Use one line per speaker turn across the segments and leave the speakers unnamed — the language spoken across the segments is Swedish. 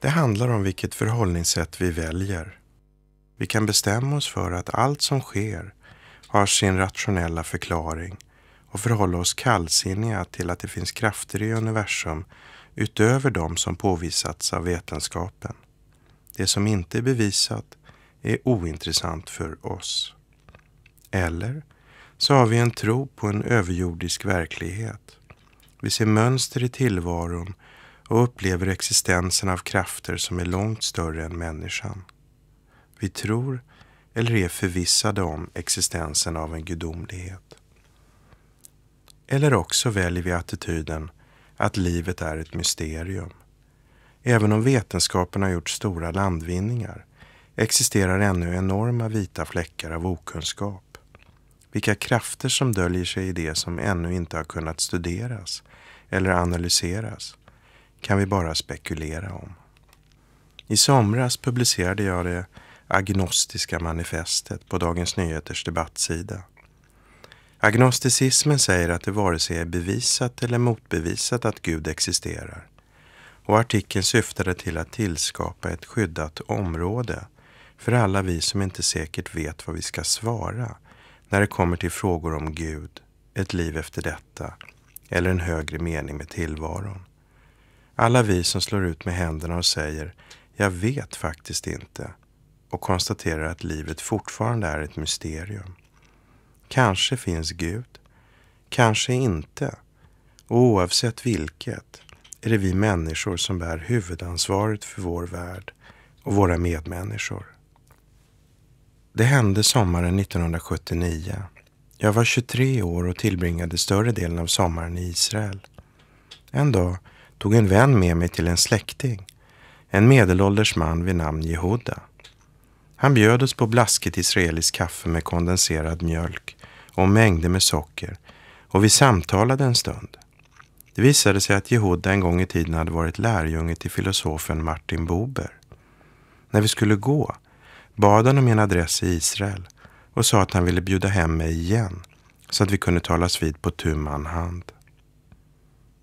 Det handlar om vilket förhållningssätt vi väljer. Vi kan bestämma oss för att allt som sker har sin rationella förklaring och förhålla oss kallsinniga till att det finns krafter i universum utöver de som påvisats av vetenskapen. Det som inte är bevisat är ointressant för oss. Eller så har vi en tro på en överjordisk verklighet. Vi ser mönster i tillvaron och upplever existensen av krafter som är långt större än människan. Vi tror eller är förvissade om existensen av en gudomlighet. Eller också väljer vi attityden att livet är ett mysterium. Även om vetenskapen har gjort stora landvinningar existerar ännu enorma vita fläckar av okunskap. Vilka krafter som döljer sig i det som ännu inte har kunnat studeras eller analyseras kan vi bara spekulera om. I somras publicerade jag det agnostiska manifestet på Dagens Nyheters debattsida. Agnosticismen säger att det vare sig är bevisat eller motbevisat att Gud existerar. Och artikeln syftade till att tillskapa ett skyddat område för alla vi som inte säkert vet vad vi ska svara när det kommer till frågor om Gud, ett liv efter detta eller en högre mening med tillvaron. Alla vi som slår ut med händerna och säger ”jag vet faktiskt inte” och konstaterar att livet fortfarande är ett mysterium. Kanske finns Gud, kanske inte. Och oavsett vilket är det vi människor som bär huvudansvaret för vår värld och våra medmänniskor. Det hände sommaren 1979. Jag var 23 år och tillbringade större delen av sommaren i Israel. En dag tog en vän med mig till en släkting, en medelålders man vid namn Jehuda. Han bjöd oss på blaskigt israeliskt kaffe med kondenserad mjölk och mängder med socker och vi samtalade en stund. Det visade sig att Jehuda en gång i tiden hade varit lärjunge till filosofen Martin Buber. När vi skulle gå bad han om min adress i Israel och sa att han ville bjuda hem mig igen så att vi kunde talas vid på tu hand.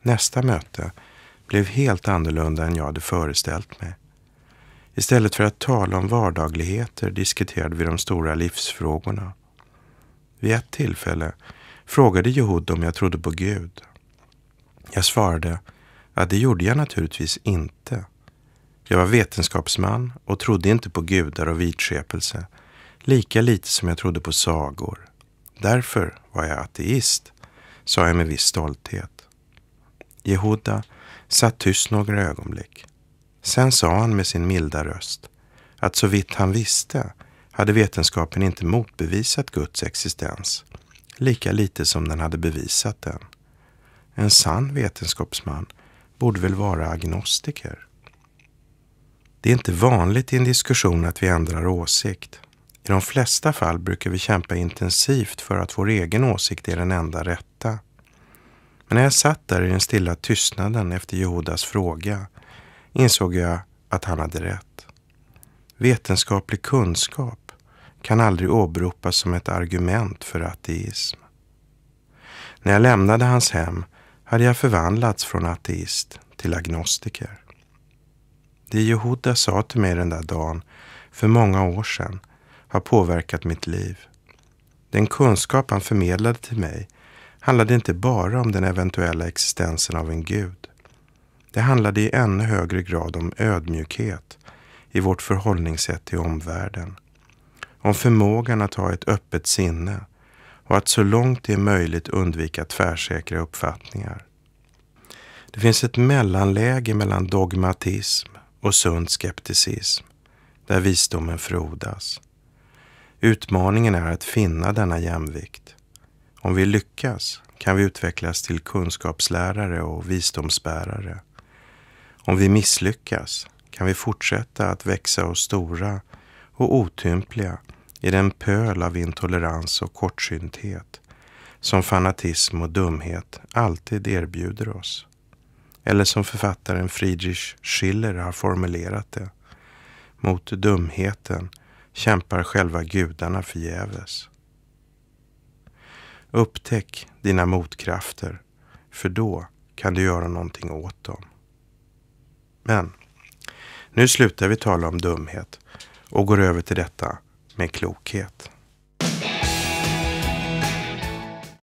Nästa möte blev helt annorlunda än jag hade föreställt mig. Istället för att tala om vardagligheter diskuterade vi de stora livsfrågorna. Vid ett tillfälle frågade Jehud om jag trodde på Gud. Jag svarade att det gjorde jag naturligtvis inte. Jag var vetenskapsman och trodde inte på gudar och vidskepelse, lika lite som jag trodde på sagor. Därför var jag ateist, sa jag med viss stolthet. Jehuda satt tyst några ögonblick. Sen sa han med sin milda röst att så vitt han visste hade vetenskapen inte motbevisat Guds existens, lika lite som den hade bevisat den. En sann vetenskapsman borde väl vara agnostiker. Det är inte vanligt i en diskussion att vi ändrar åsikt. I de flesta fall brukar vi kämpa intensivt för att vår egen åsikt är den enda rätta. Men när jag satt där i den stilla tystnaden efter Jehudas fråga insåg jag att han hade rätt. Vetenskaplig kunskap kan aldrig åberopas som ett argument för ateism. När jag lämnade hans hem hade jag förvandlats från ateist till agnostiker. Det Jehuda sa till mig den där dagen för många år sedan har påverkat mitt liv. Den kunskap han förmedlade till mig handlade inte bara om den eventuella existensen av en gud. Det handlade i ännu högre grad om ödmjukhet i vårt förhållningssätt till omvärlden. Om förmågan att ha ett öppet sinne och att så långt det är möjligt undvika tvärsäkra uppfattningar. Det finns ett mellanläge mellan dogmatism och sund skepticism där visdomen frodas. Utmaningen är att finna denna jämvikt. Om vi lyckas kan vi utvecklas till kunskapslärare och visdomsbärare. Om vi misslyckas kan vi fortsätta att växa oss stora och otympliga i den pöl av intolerans och kortsynthet som fanatism och dumhet alltid erbjuder oss. Eller som författaren Friedrich Schiller har formulerat det. Mot dumheten kämpar själva gudarna förgäves. Upptäck dina motkrafter, för då kan du göra någonting åt dem. Men nu slutar vi tala om dumhet och går över till detta med klokhet.